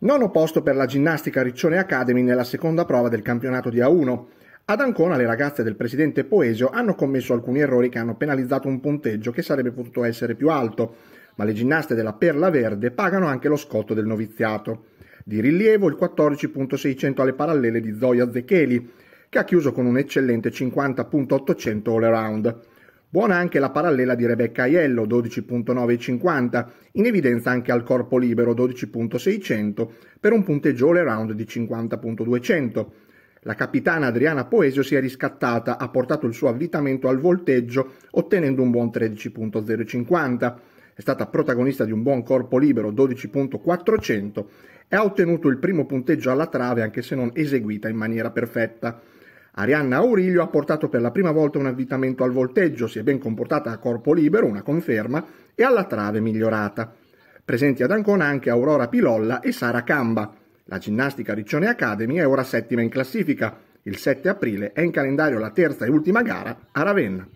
Nono posto per la ginnastica Riccione Academy nella seconda prova del campionato di A1. Ad Ancona le ragazze del presidente Poesio hanno commesso alcuni errori che hanno penalizzato un punteggio che sarebbe potuto essere più alto, ma le ginnaste della Perla Verde pagano anche lo scotto del noviziato. Di rilievo il 14.600 alle parallele di Zoya Zecheli, che ha chiuso con un eccellente 50.800 all around. Buona anche la parallela di Rebecca Aiello 12.950, in evidenza anche al corpo libero 12.600 per un punteggio all around di 50.200. La capitana Adriana Poesio si è riscattata, ha portato il suo avvitamento al volteggio ottenendo un buon 13.050. È stata protagonista di un buon corpo libero 12.400 e ha ottenuto il primo punteggio alla trave anche se non eseguita in maniera perfetta. Arianna Aurilio ha portato per la prima volta un avvitamento al volteggio, si è ben comportata a corpo libero, una conferma, e alla trave migliorata. Presenti ad Ancona anche Aurora Pilolla e Sara Camba. La ginnastica Riccione Academy è ora settima in classifica. Il 7 aprile è in calendario la terza e ultima gara a Ravenna.